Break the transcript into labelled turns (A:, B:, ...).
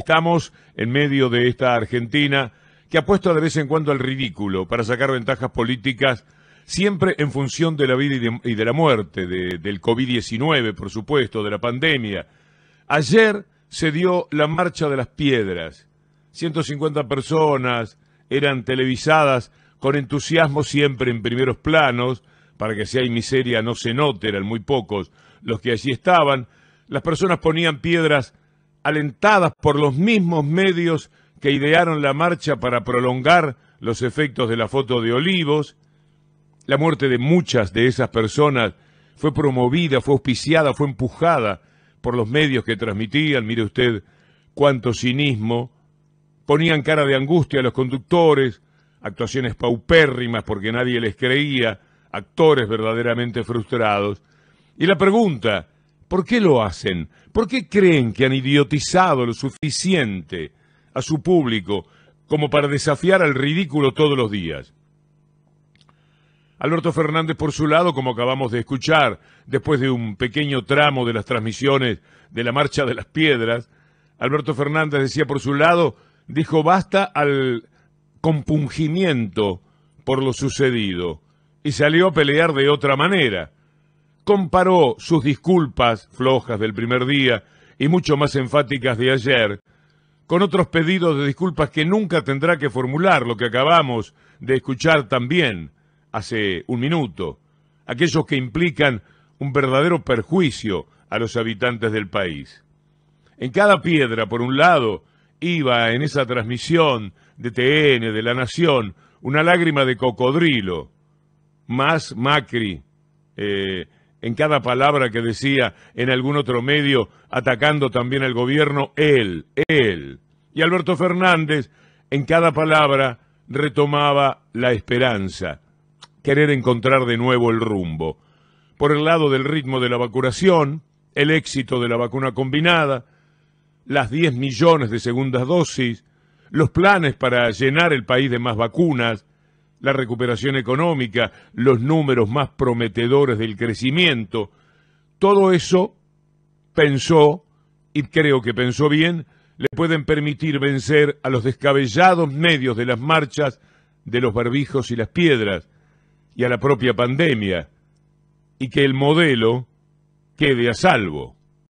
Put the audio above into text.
A: Estamos en medio de esta Argentina que ha puesto de vez en cuando al ridículo para sacar ventajas políticas, siempre en función de la vida y de, la muerte, del COVID-19, por supuesto, de la pandemia. Ayer se dio la Marcha de las Piedras. 150 personas eran televisadas con entusiasmo siempre en primeros planos, para que si hay miseria no se note, eran muy pocos los que allí estaban. Las personas ponían piedras alentadas por los mismos medios que idearon la marcha para prolongar los efectos de la foto de Olivos. La muerte de muchas de esas personas fue promovida, fue auspiciada, fue empujada por los medios que transmitían, mire usted cuánto cinismo, ponían cara de angustia a los conductores, actuaciones paupérrimas porque nadie les creía, actores verdaderamente frustrados. Y la pregunta ¿Por qué lo hacen? ¿Por qué creen que han idiotizado lo suficiente a su público como para desafiar al ridículo todos los días? Alberto Fernández, por su lado, como acabamos de escuchar, después de un pequeño tramo de las transmisiones de la Marcha de las Piedras, Alberto Fernández decía por su lado, dijo basta al compungimiento por lo sucedido y salió a pelear de otra manera comparó sus disculpas flojas del primer día y mucho más enfáticas de ayer con otros pedidos de disculpas que nunca tendrá que formular, lo que acabamos de escuchar también hace un minuto, aquellos que implican un verdadero perjuicio a los habitantes del país. En cada piedra, por un lado, iba en esa transmisión de TN, de La Nación, una lágrima de cocodrilo, más Macri, eh, en cada palabra que decía en algún otro medio, atacando también al gobierno, él, él. Y Alberto Fernández, en cada palabra, retomaba la esperanza, querer encontrar de nuevo el rumbo. Por el lado del ritmo de la vacunación, el éxito de la vacuna combinada, las 10 millones de segundas dosis, los planes para llenar el país de más vacunas, la recuperación económica, los números más prometedores del crecimiento. Todo eso pensó, y creo que pensó bien, le pueden permitir vencer a los descabellados medios de las marchas, de los barbijos y las piedras, y a la propia pandemia, y que el modelo quede a salvo.